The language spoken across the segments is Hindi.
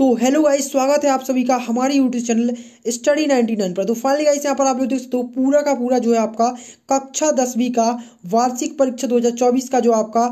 तो हेलो गाइस स्वागत है आप सभी का हमारे यूट्यूब चैनल स्टडी 99 पर तो फाइनली गाइस यहाँ पर आप लोग देख सकते हो पूरा का पूरा जो है आपका कक्षा दसवीं का वार्षिक परीक्षा 2024 का जो आपका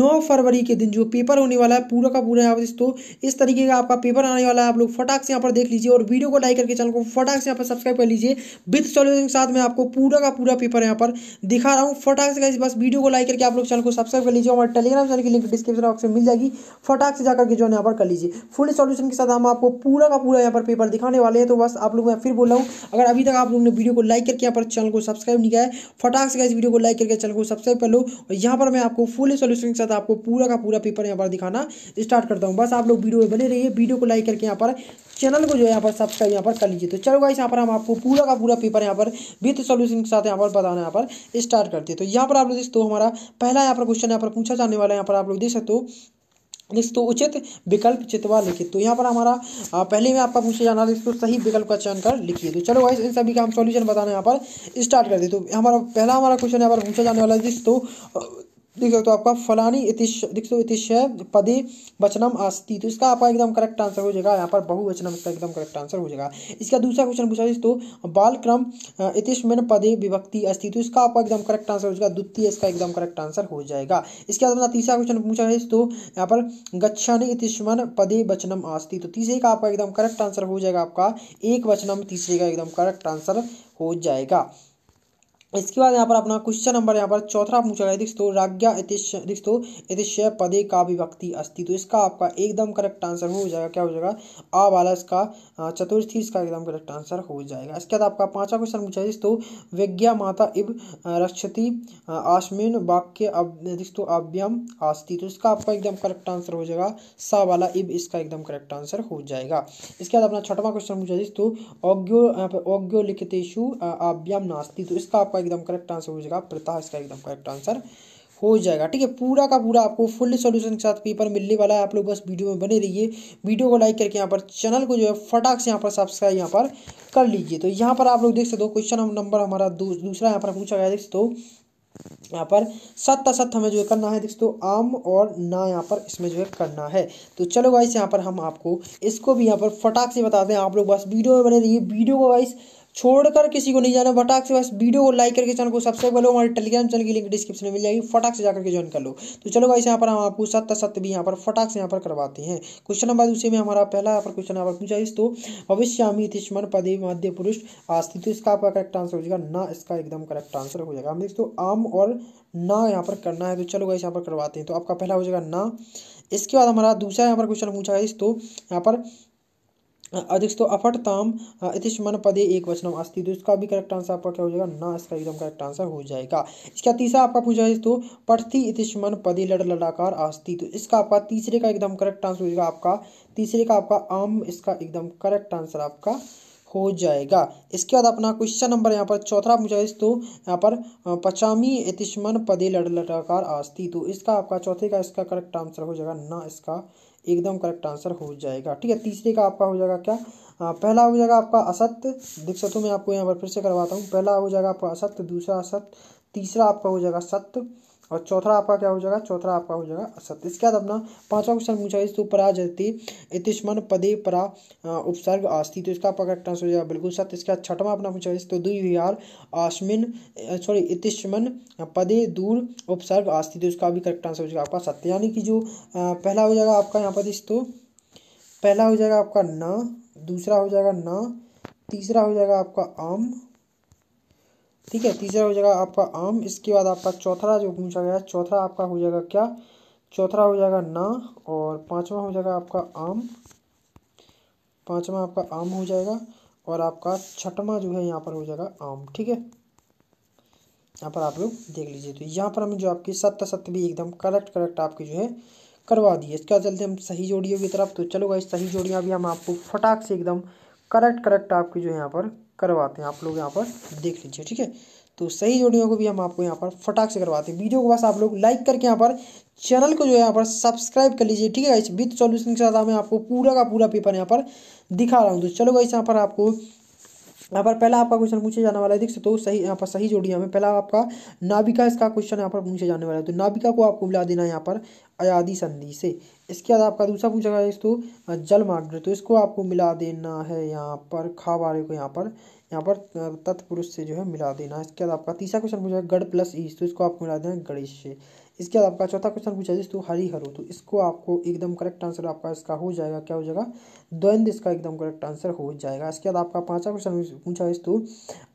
9 फरवरी के दिन जो पेपर होने वाला है पूरा का पूरा यहाँ पर दोस्तों इस तरीके का आपका पेपर आने वाला है आप लोग फटाक से यहाँ पर देख लीजिए और वीडियो को लाइक करके चैनल को फटाक से यहाँ पर सब्सक्राइब कर लीजिए विथ सॉल्यूशन के साथ मैं आपको पूरा का पूरा पेपर यहाँ पर दिखा रहा हूँ फटाक से गाइस बस वीडियो को लाइक करके आप लोग चैनल को सब्सक्राइब कर लीजिए हमारे टेलीग्राम चैनल की लिंक डिस्क्रिप्शन बॉक्स में मिल जाएगी फटाक से जाकर के जो है यहाँ पर कर लीजिए फुल सोल्यूशन के साथ हम आपको पूरा का पूरा यहाँ पर पेपर दिखाने वाले हैं तो बस आप लोग मैं फिर बोल रहा हूँ अगर अभी तक आप लोग ने वीडियो को लाइक करके यहाँ पर चैनल को सब्सक्राइब नहीं किया है फटाक से इस वीडियो को लाइक करके चैनल को सब्सक्राइब कर लो और यहाँ पर मैं आपको फुल सोल्यूशन के साथ आपको पूरा का पूरा पेपर यहाँ पर दिखाना स्टार्ट करता हूँ बस आप लोग वीडियो में बने रहिए वीडियो को लाइक करके यहाँ पर चैनल को जो है यहाँ पर सब्सक्राइब यहाँ पर कर लीजिए तो चलो गाइस यहाँ पर हम आपको पूरा का पूरा पेपर यहाँ पर विथ सॉल्यूशन के साथ यहाँ पर बताना यहाँ पर स्टार्ट करते हैं तो यहाँ पर आप लोग देख दोस्तों हमारा पहला यहाँ पर क्वेश्चन यहाँ पर पूछा जाने वाला है यहाँ पर आप लोग देख सकते हो तो उचित विकल्प चितवा लिखित तो यहाँ पर हमारा पहले में आपका पूछा जाना था इसको सही विकल्प का चयन कर लिखिए तो चलो वैसे इन सभी का हम सॉल्यूशन बताना यहाँ पर स्टार्ट कर दे तो हमारा पहला हमारा क्वेश्चन यहाँ पर पूछा जाने वाला है जिस तो लिख सकते हो आपका फलानी इतिश लिख सकते हो पदे वचनम आस्ती तो इसका आपका एकदम करेक्ट आंसर हो जाएगा यहाँ पर बहुवचनम इसका एकदम करेक्ट आंसर हो जाएगा इसका दूसरा क्वेश्चन पूछा तो बालक्रम इतिशमन पदे विभक्ति अस्थि तो इसका आपका एकदम करेक्ट आंसर हो जाएगा द्वितीय इसका एकदम करेक्ट आंसर हो जाएगा इसके बाद तीसरा क्वेश्चन पूछा है तो यहाँ पर गच्छन इतिश्मन पदे वचनम आस्ती तो तीसरे का आपका एकदम करेक्ट आंसर हो जाएगा आपका एक वचनम तीसरे का एकदम करेक्ट आंसर हो जाएगा इसके बाद यहाँ पर अपना क्वेश्चन नंबर यहाँ पर चौथा पूछा गया दिस्तो राज्ञा दिस्तो यतिशय पदे का विभक्ति अस्ति तो इसका आपका एकदम करेक्ट आंसर हो जाएगा क्या हो जाएगा आ वाला इसका चतुर्थी इसका एकदम करेक्ट आंसर हो जाएगा इसके बाद आपका पांचवा क्वेश्चन पूछा है दिस्तो विज्ञा माता इव रक्षति आश्मीन वाक्य दिस्तो अव्यम आस्ति तो इसका आपका एकदम करेक्ट आंसर हो जाएगा सा वाला इब इसका एकदम करेक्ट आंसर हो जाएगा इसके बाद अपना छठवा क्वेश्चन पूछा औग्यो यहाँ पर औग्यो लिखितेशु अव्यम नास्ति तो इसका आपका एकदम करेक्ट आंसर हो जाएगा प्रताप इसका एकदम करेक्ट आंसर हो जाएगा ठीक है पूरा का पूरा आपको फुल सॉल्यूशन के साथ पेपर मिलने वाला है आप लोग बस वीडियो में बने रहिए वीडियो को लाइक करके यहाँ पर चैनल को जो है फटाक से यहाँ पर सब्सक्राइब यहाँ पर कर लीजिए तो यहाँ पर आप लोग देख सकते हो क्वेश्चन नंबर हमारा दूसरा यहाँ पर पूछा गया देख सकते हो यहाँ पर सत्य सत्य हमें जो है करना है देख सकते आम और ना यहाँ पर इसमें जो है करना है तो चलो गाइस यहाँ पर हम आपको इसको भी यहाँ पर फटाक से बताते हैं आप लोग बस वीडियो में बने रहिए वीडियो को गाइस छोड़कर किसी को नहीं जाना फटाक से बस वीडियो को लाइक करके चैनल को सब्सक्राइब कर लो हमारे टेलीग्राम चैनल की लिंक डिस्क्रिप्शन में मिल जाएगी फटाक से जाकर के ज्वाइन कर लो तो चलो भाई यहाँ पर हम आपको सत्य सत्य भी यहाँ पर फटाक से यहाँ पर करवाते हैं क्वेश्चन नंबर दूसरे में हमारा पहला यहाँ पर क्वेश्चन यहाँ पर पूछा इस तो अमित स्मरण पदे मध्य पुरुष आस्थित तो इसका आपका करेक्ट आंसर हो जाएगा ना इसका एकदम करेक्ट आंसर हो जाएगा हम हो आम और ना यहाँ पर करना है तो चलो भाई यहाँ पर करवाते हैं तो आपका पहला हो जाएगा ना इसके बाद हमारा दूसरा यहाँ पर क्वेश्चन पूछा है इस तो यहाँ पर अधिकतो अफटताम हाँ, इति पदे एक वचनम अस्ति तो इसका भी करेक्ट आंसर आपका क्या हो जाएगा ना इसका एकदम करेक्ट आंसर हो जाएगा इसका तीसरा आपका पूछा है तो पठती इति पदे लड़ लड़ाकार आस्ती तो इसका आपका तीसरे का एकदम करेक्ट आंसर हो जाएगा आपका तीसरे का आपका आम इसका एकदम करेक्ट आंसर आपका हो जाएगा इसके बाद अपना क्वेश्चन नंबर यहाँ पर चौथा पूछा है तो यहाँ पर हाँ, पचामी इतिश्मन पदे लड़ लड़ाकार अस्ति तो इसका आपका चौथे का इसका करेक्ट आंसर हो जाएगा ना इसका एकदम करेक्ट आंसर हो जाएगा ठीक है तीसरे का आपका हो जाएगा क्या आ, पहला हो जाएगा आपका असत्य दिक्कतों में आपको यहाँ पर फिर से करवाता हूँ पहला हो जाएगा आपका असत्य दूसरा असत्य तीसरा आपका हो जाएगा सत्य और चौथा आपका क्या हो जाएगा चौथा आपका हो जाएगा असत्य इसके बाद अपना पांचवा क्वेश्चन पूछा इस उपराजति इतिष्मन पदे परा उपसर्ग आस्ती तो इसका आपका करेक्ट आंसर हो जाएगा बिल्कुल सत्य इसके बाद छठवा अपना पूछा इस तो दुहार आश्मिन सॉरी इतिष्मन पदे दूर उपसर्ग आस्ती तो इसका भी करेक्ट आंसर हो जाएगा आपका सत्य यानी कि जो पहला हो जाएगा आपका यहाँ पर इस तो पहला हो जाएगा आपका न दूसरा हो जाएगा न तीसरा हो जाएगा आपका आम ठीक है तीसरा हो जाएगा आपका आम इसके बाद आपका चौथा जो पूछा गया है चौथा आपका हो जाएगा क्या चौथा हो जाएगा ना और पांचवा हो जाएगा आपका आम पांचवा आपका आम हो जाएगा और आपका छठवा जो है यहाँ पर हो जाएगा आम ठीक है यहाँ पर आप लोग देख लीजिए तो यहाँ पर हमें जो आपकी सत्य सत्य भी एकदम करेक्ट करेक्ट आपकी जो है करवा दिए इसके बाद चलते हम सही जोड़ियों की तरफ तो चलो इस सही जोड़ियाँ भी हम आपको फटाक से एकदम करेक्ट करेक्ट आपकी जो है यहाँ पर करवाते हैं आप लोग यहाँ पर देख लीजिए ठीक है तो सही जोड़ियों को भी हम आपको यहाँ पर फटाक से करवाते हैं वीडियो को बस आप लोग लाइक करके यहाँ पर चैनल को जो है यहाँ पर सब्सक्राइब कर लीजिए ठीक है इस विथ सॉल्यूशन के साथ मैं आपको पूरा का पूरा पेपर यहाँ पर दिखा रहा हूँ तो चलो वैसे यहाँ पर आपको यहाँ पर पहला आपका क्वेश्चन पूछे जाने वाला है देख सकते हो सही यहाँ पर सही जोड़िया में पहला आपका नाविका इसका क्वेश्चन यहाँ पर पूछे जाने वाला है तो नाविका को आपको मिला देना है यहाँ पर अयाधि संधि से इसके बाद आपका दूसरा पूछा गया दोस्तों जलमार्ग तो इसको आपको मिला देना है यहाँ पर खावारे को यहाँ पर यहाँ पर तत्पुरुष से जो है मिला देना है इसके बाद आपका तीसरा क्वेश्चन पूछा गढ़ प्लस ईस्ट e। तो इसको आपको मिला देना है गणेश से इसके बाद आपका चौथा क्वेश्चन पूछा जिस तू हरी हरो तो इसको आपको एकदम करेक्ट आंसर आपका इसका हो जाएगा क्या हो जाएगा द्वंद इसका एकदम करेक्ट आंसर हो जाएगा इसके बाद आपका पांचवा क्वेश्चन पूछा इस तू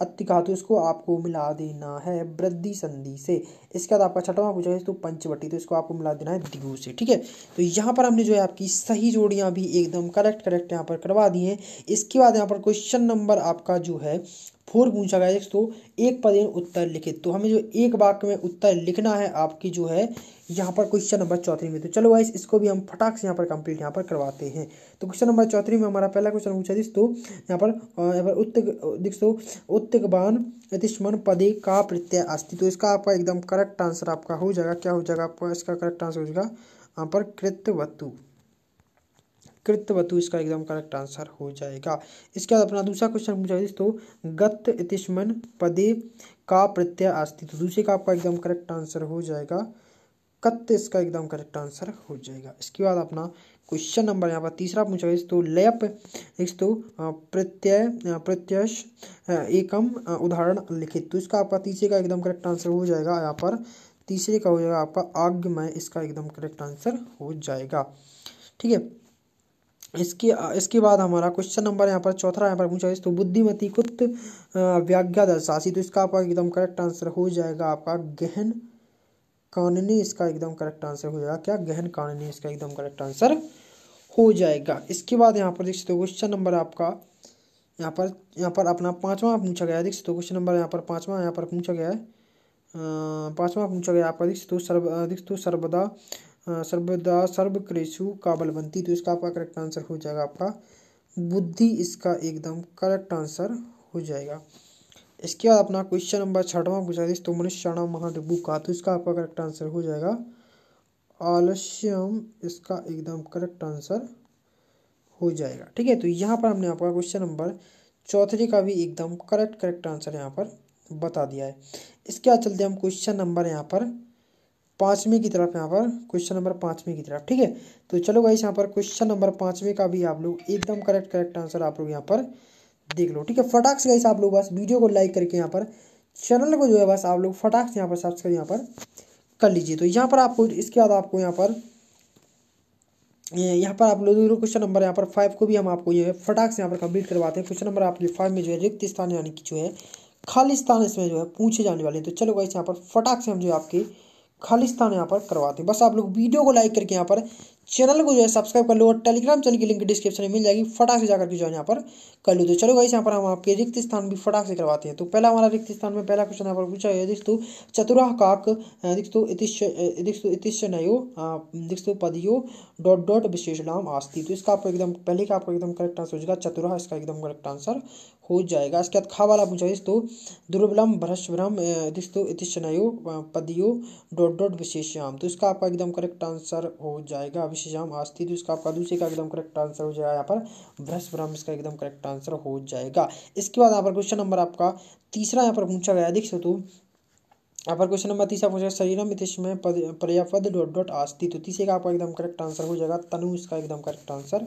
अतिका तो इसको आपको मिला देना है वृद्धि संधि से इसके बाद आपका छठवां पूछा इस तो पंचवटी तो इसको आपको मिला देना है दिगू से ठीक है तो यहाँ पर हमने जो है आपकी सही जोड़ियाँ भी एकदम करेक्ट करेक्ट यहाँ पर करवा दी हैं इसके बाद यहाँ पर क्वेश्चन नंबर आपका जो है फोर पूछा गया है तो एक पद उत्तर लिखे तो हमें जो एक वाक्य में उत्तर लिखना है आपकी जो है यहाँ पर क्वेश्चन नंबर चौथी में तो चलो वाइस इसको भी हम फटाक से यहाँ पर कंप्लीट यहाँ पर करवाते हैं तो क्वेश्चन नंबर चौथी में हमारा पहला क्वेश्चन पूछा दिस्तो यहाँ पर यहाँ पर उत्तक दोस्तों उत्तकबान अतिष्मन पदे का प्रत्यय अस्थि तो इसका आपका एकदम करेक्ट आंसर आपका हो जाएगा क्या हो जाएगा आपका इसका करेक्ट आंसर हो जाएगा यहाँ पर कृतवत्तु कृतवतु इसका एकदम करेक्ट आंसर हो जाएगा इसके बाद अपना दूसरा क्वेश्चन पूछा दोस्तों गत इतिष्मन पदे का प्रत्यय आस्ती तो दूसरे का आपका एकदम करेक्ट आंसर हो जाएगा कत्य इसका एकदम करेक्ट आंसर हो जाएगा इसके बाद अपना क्वेश्चन नंबर यहाँ पर तीसरा पूछा इस तो इस तो प्रत्यय प्रत्यक्ष एकम उदाहरण लिखित तो इसका आपका तीसरे का एकदम करेक्ट आंसर हो जाएगा यहाँ पर तीसरे का हो जाएगा आपका आगमय इसका एकदम करेक्ट आंसर हो जाएगा ठीक है इसके इसके बाद हमारा क्वेश्चन नंबर यहाँ पर चौथा यहाँ पर पूछा तो बुद्धिमती कुत्त व्याज्ञा दर्शासी तो इसका आपका एकदम करेक्ट आंसर हो जाएगा आपका गहन काननी इसका एकदम करेक्ट आंसर हो जाएगा क्या गहन काननी इसका एकदम करेक्ट आंसर हो जाएगा इसके बाद यहाँ पर देख सकते हो क्वेश्चन नंबर आपका यहाँ पर यहाँ पर अपना पाँचवा पूछा गया है देख सकते हो क्वेश्चन नंबर यहाँ पर पाँचवा यहाँ पर पूछा गया है पाँचवा पूछा गया आपका देख सकते हो सर्व देख सकते हो सर्वदा हाँ, सर्वदा सर्व क्रेशु काबलवंती तो इसका आपका करेक्ट आंसर हो जाएगा आपका बुद्धि इसका एकदम करेक्ट आंसर हो जाएगा इसके बाद अपना क्वेश्चन नंबर छठवां पूछा था तो मनुष्य महाडिब्बू का तो इसका आपका करेक्ट आंसर हो जाएगा आलस्यम इसका एकदम करेक्ट आंसर हो जाएगा ठीक है तो यहाँ पर हमने आपका क्वेश्चन नंबर चौथे का भी एकदम करेक्ट करेक्ट आंसर यहाँ पर बता दिया है इसके बाद चलते हम क्वेश्चन नंबर यहाँ पर पाँचवें की तरफ यहाँ पर क्वेश्चन नंबर पाँचवें की तरफ ठीक है तो चलो गाइस यहाँ पर क्वेश्चन नंबर पाँचवें का भी आप लोग एकदम करेक्ट करेक्ट आंसर आप लोग यहाँ पर देख लो ठीक है फटाक से गाइस आप लोग बस वीडियो को लाइक करके यहाँ पर चैनल को जो है बस आप लोग फटाक से यहाँ पर सब्सक्राइब यहाँ पर कर लीजिए तो यहाँ पर आपको इसके बाद आपको यहाँ पर यहाँ पर आप लोग क्वेश्चन नंबर यहाँ पर फाइव को भी हम आपको ये फटाक से यहाँ पर कंप्लीट करवाते हैं क्वेश्चन नंबर आपके फाइव में जो है रिक्त स्थान यानी कि जो है खाली स्थान इसमें जो है पूछे जाने वाले हैं तो चलो गाइस यहाँ पर फटाक से हम जो आपके खालिस्तान यहाँ पर करवाते बस आप लोग वीडियो को लाइक करके यहाँ पर चैनल को जो है सब्सक्राइब कर लो और टेलीग्राम चैनल की लिंक डिस्क्रिप्शन में मिल जाएगी फटाक से जाकर के जो है यहाँ पर कर लो तो चलो गाइस यहाँ पर हम आपके रिक्त स्थान भी फटाक से करवाते हैं तो पहला हमारा रिक्त स्थान में पहला क्वेश्चन यहाँ पर पूछा है दिस्तु चतुराह काक दिस्तु इतिश दिस्तु इतिश नयो दिस्तु पदियो डॉट डॉट विशेष नाम आस्ती तो इसका आपको एकदम पहले का आपको एकदम करेक्ट आंसर हो जाएगा चतुराह इसका एकदम करेक्ट आंसर हो जाएगा इसके बाद खा वाला पूछा दिस्तु दुर्बलम बृहस्वरम दिस्तु इतिश नयो पदियो डॉट डॉट विशेष नाम तो इसका आपका एकदम करेक्ट आंसर हो जाएगा विशेषांक आस्ती थी इसका आपका दूसरे का एकदम करेक्ट आंसर हो जाएगा यहाँ पर भ्रष्ट भ्रम इसका एकदम करेक्ट आंसर हो जाएगा इसके बाद यहाँ पर क्वेश्चन नंबर आपका तीसरा यहाँ पर पूछा गया देख सकते हो यहाँ पर क्वेश्चन नंबर तीसरा पूछा शरीरम इतिश में पर्यापद डॉट डॉट आस्ती तो तीसरे का आपका एकदम करेक्ट आंसर हो जाएगा तनु इसका एकदम करेक्ट आंसर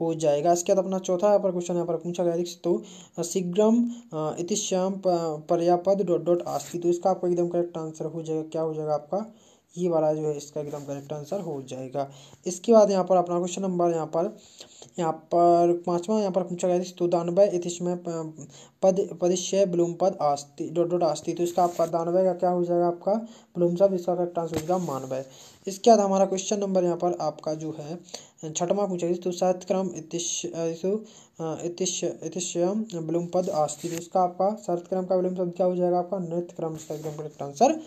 हो जाएगा इसके बाद अपना चौथा यहाँ पर क्वेश्चन यहाँ पर पूछा गया देख तो शीघ्रम इतिश्याम पर्यापद डॉट डॉट आस्ती तो इसका आपका एकदम करेक्ट आंसर हो जाएगा क्या हो जाएगा आपका ये वाला जो है इसका एकदम करेक्ट आंसर हो जाएगा इसके बाद यहाँ पर अपना क्वेश्चन नंबर यहाँ पर यहाँ पर पांचवा यहाँ पर पूछा गया था तो दानवय इतिशमय पद पदिश्य ब्लूम पद आस्ती डॉट डॉट आस्ती तो इसका आपका दानवय का क्या हो जाएगा आपका ब्लूम सब इसका करेक्ट आंसर हो जाएगा मानवय इसके बाद हमारा क्वेश्चन नंबर यहाँ पर आपका जो है छठवा पूछा गया तो सतक्रम इतिशयम ब्लूम पद आस्ती तो इसका आपका सतक्रम का ब्लूम शब्द क्या हो जाएगा आपका नृत्य क्रम इसका एकदम करेक्ट आंसर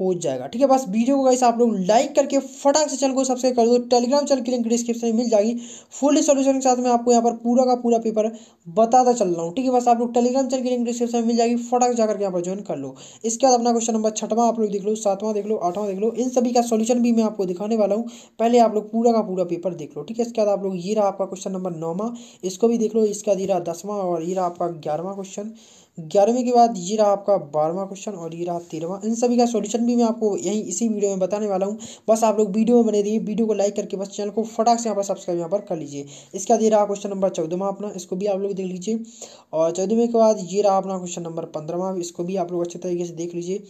हो जाएगा ठीक है बस वीडियो को गाइस आप लोग लाइक करके फटाक से चैनल को सब्सक्राइब कर दो टेलीग्राम चैनल की लिंक डिस्क्रिप्शन में मिल जाएगी फुल सोल्यूशन के साथ मैं आपको यहाँ पर पूरा का पूरा पेपर बताता चल रहा हूँ ठीक है बस आप लोग टेलीग्राम चैनल की लिंक डिस्क्रिप्शन में मिल जाएगी फटाक जाकर के यहाँ पर ज्वाइन कर लो इसके बाद अपना क्वेश्चन नंबर छठवा आप लोग देख लो सातवां देख लो आठवां देख लो इन सभी का सोल्यूशन भी मैं आपको दिखाने वाला हूँ पहले आप लोग पूरा का पूरा पेपर देख लो ठीक है इसके बाद आप लोग ये रहा आपका क्वेश्चन नंबर नौवा इसको भी देख लो इसका ये रहा दसवां और ये रहा आपका ग्यारहवा क्वेश्चन ग्यारहवीं के बाद ये रहा आपका बारहवा क्वेश्चन और ये रहा तेरहवा इन सभी का सॉल्यूशन भी मैं आपको यहीं इसी वीडियो में बताने वाला हूँ बस आप लोग वीडियो में बने रहिए वीडियो को लाइक करके बस चैनल को फटाक से यहाँ पर सब्सक्राइब यहाँ पर कर लीजिए इसके बाद ये रहा क्वेश्चन नंबर चौदहवा अपना इसको भी आप लोग देख लीजिए और चौदहवें के बाद ये रहा अपना क्वेश्चन नंबर पंद्रहवा इसको भी आप लोग अच्छे तरीके से देख लीजिए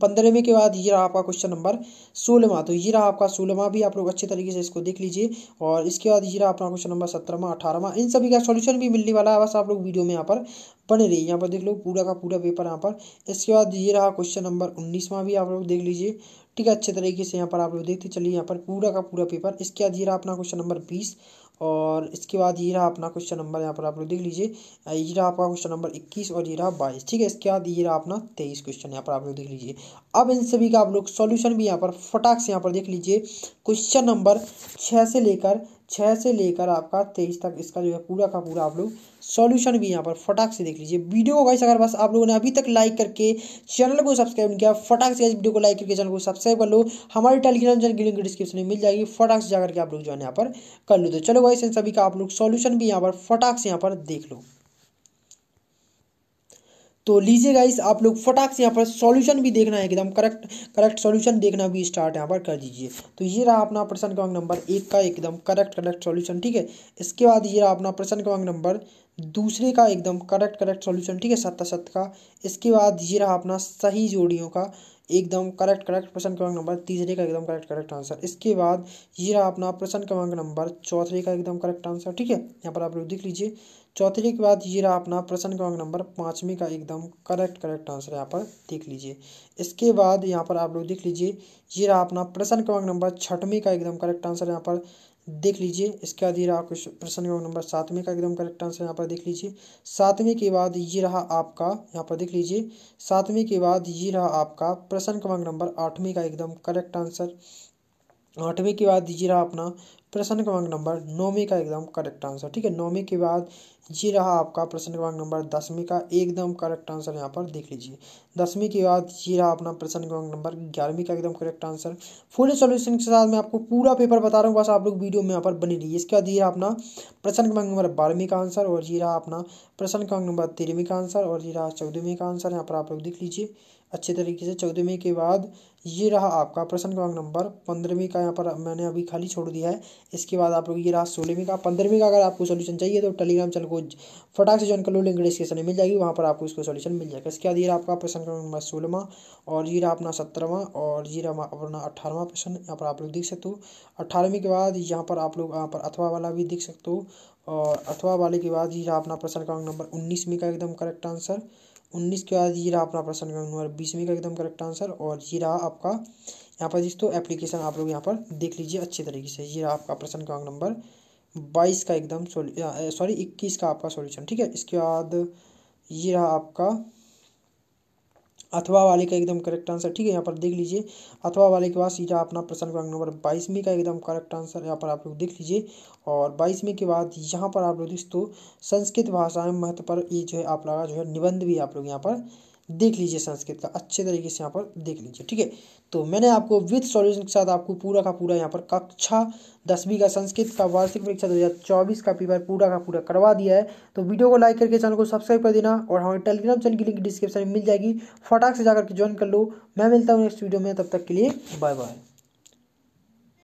पंद्रहवें के बाद ये रहा आपका क्वेश्चन नंबर सोलहवा तो ये रहा आपका सोलहवा भी आप लोग अच्छे तरीके से इसको देख लीजिए और इसके बाद ये रहा अपना क्वेश्चन नंबर सत्रहवा अठारहवा इन सभी का सॉल्यूशन भी मिलने वाला है बस आप लोग वीडियो में यहाँ पर बने रहिए यहाँ पर देख लो पूरा का पूरा पेपर यहाँ पर इसके बाद ये रहा क्वेश्चन नंबर उन्नीसवा भी आप लोग देख लीजिए ठीक है अच्छे तरीके से यहाँ पर आप लोग देखते चलिए यहाँ पर पूरा का पूरा पेपर इसके बाद ये रहा अपना क्वेश्चन नंबर बीस और इसके बाद ये रहा अपना क्वेश्चन नंबर यहाँ पर आप लोग देख लीजिए ये रहा आपका क्वेश्चन नंबर इक्कीस और ये रहा बाईस ठीक है इसके बाद ये रहा अपना तेईस क्वेश्चन यहाँ पर आप लोग देख लीजिए अब इन सभी का आप लोग सॉल्यूशन भी यहाँ पर फटाक से यहाँ पर देख लीजिए क्वेश्चन नंबर छः से लेकर छः से लेकर आपका तेईस तक इसका जो है पूरा का पूरा आप लोग सॉल्यूशन भी यहाँ पर फटाक से देख लीजिए वीडियो को गाइस अगर बस आप लोगों ने अभी तक लाइक करके चैनल को सब्सक्राइब नहीं किया फटाक से वीडियो को लाइक करके चैनल को सब्सक्राइब कर लो हमारे टेलीग्राम चैनल की लिंक डिस्क्रिप्शन में मिल जाएगी फटाक से जाकर के आप लोग जो है यहाँ पर कर लो तो चलो गाइस इन सभी का आप लोग सॉल्यूशन भी यहाँ पर फटाक से यहाँ पर देख लो तो लीजिए गाइस आप लोग फटाक से यहाँ पर सॉल्यूशन भी देखना है एकदम करेक्ट करेक्ट सॉल्यूशन देखना भी स्टार्ट यहाँ पर कर दीजिए तो ये रहा अपना प्रश्न क्रमांक नंबर एक का एकदम करेक्ट करेक्ट सॉल्यूशन ठीक है इसके बाद ये रहा अपना प्रश्न क्रमांक नंबर दूसरे का एकदम करेक्ट करेक्ट सॉल्यूशन ठीक है सत्ता सत्य का इसके बाद ये रहा अपना सही जोड़ियों का एकदम करेक्ट करेक्ट प्रश्न क्रमांक नंबर तीसरे का एकदम करेक्ट करेक्ट आंसर इसके बाद ये रहा अपना प्रश्न क्रमांक नंबर चौथे का एकदम करेक्ट आंसर ठीक है यहाँ पर आप लोग देख लीजिए चौथी के बाद ये रहा अपना प्रश्न क्रमांक नंबर पाँचवीं का एकदम करेक्ट करेक्ट आंसर यहाँ पर देख लीजिए इसके बाद यहाँ पर आप लोग देख लीजिए ये रहा अपना प्रश्न क्रमांक नंबर छठवीं का एकदम करेक्ट आंसर यहाँ पर देख लीजिए इसके बाद ये रहा प्रश्न क्रमांक नंबर सातवीं का एकदम करेक्ट आंसर यहाँ पर देख लीजिए सातवीं के बाद ये रहा आपका यहाँ पर देख लीजिए सातवीं के बाद ये रहा आपका प्रश्न क्रमांक नंबर आठवीं का एकदम करेक्ट आंसर आठवीं के बाद ये रहा अपना प्रश्न क्रमांक नंबर नौवीं का एकदम करेक्ट आंसर ठीक है नौवीं के बाद ये रहा आपका प्रश्न क्रमांक नंबर दसवीं का एकदम करेक्ट आंसर यहाँ पर देख लीजिए दसवीं के बाद ये रहा अपना प्रश्न क्रमांक नंबर ग्यारहवीं का एकदम करेक्ट आंसर फुल सॉल्यूशन के साथ मैं आपको पूरा पेपर बता रहा हूँ बस आप लोग वीडियो में यहाँ पर बनी रही इसके बाद ये अपना प्रश्न क्रमांक नंबर बारहवीं का आंसर और ये रहा अपना प्रश्न क्रमांक नंबर तेरहवीं का आंसर और ये रहा चौदहवीं का आंसर यहाँ पर आप लोग देख लीजिए अच्छे तरीके से चौदहवीं के बाद ये रहा आपका प्रश्न क्रमांक नंबर पंद्रहवीं का यहाँ पर मैंने अभी खाली छोड़ दिया है इसके बाद आप लोग ये रहा सोलहवीं का पंद्रहवीं का अगर आपको सोल्यूशन चाहिए तो टेलीग्राम चैनल को फटाक से ज्वाइन कर लो लिंक डिस्क्रिप्शन में मिल जाएगी वहाँ पर आपको इसको सोल्यूशन मिल जाएगा इसके बाद ये रहा आपका प्रश्न क्रमांक नंबर सोलहवा और ये रहा अपना सत्रहवा और ये रहा अपना अठारहवा प्रश्न यहाँ पर आप लोग देख सकते हो अठारहवीं के बाद यहाँ पर आप लोग यहाँ पर अथवा वाला भी देख सकते हो और अथवा वाले के बाद ये रहा अपना प्रश्न क्रमांक नंबर उन्नीसवीं का एकदम करेक्ट आंसर उन्नीस के बाद ये रहा अपना प्रश्न नंबर बीसवीं का एकदम करेक्ट आंसर और ये रहा आपका यहाँ पर दोस्तों एप्लीकेशन आप लोग यहाँ पर देख लीजिए अच्छे तरीके से ये रहा आपका प्रश्न क्रमांक नंबर बाईस का एकदम सॉरी इक्कीस का आपका सॉल्यूशन ठीक है इसके बाद ये रहा आपका अथवा वाले का एकदम करेक्ट आंसर ठीक है यहाँ पर देख लीजिए अथवा वाले के बाद सीधा अपना प्रश्न क्रमांक नंबर बाईस में का एकदम करेक्ट आंसर यहाँ पर आप लोग देख लीजिए और बाईस में के बाद यहाँ पर आप लोग दोस्तों संस्कृत भाषा में महत्व पर ये जो है आप लगा जो है निबंध भी आप लोग यहाँ पर देख लीजिए संस्कृत का अच्छे तरीके से यहाँ पर देख लीजिए ठीक है तो मैंने आपको विथ सॉल्यूशन के साथ आपको पूरा का पूरा यहाँ पर कक्षा दसवीं का संस्कृत का वार्षिक परीक्षा दो हज़ार चौबीस का पेपर पूरा का पूरा करवा दिया है तो वीडियो को लाइक करके चैनल को सब्सक्राइब कर देना और हमारे टेलीग्राम चैनल की लिंक डिस्क्रिप्शन में मिल जाएगी फटाक से जाकर के ज्वाइन कर लो मैं मिलता हूँ नेक्स्ट वीडियो में तब तक के लिए बाय बाय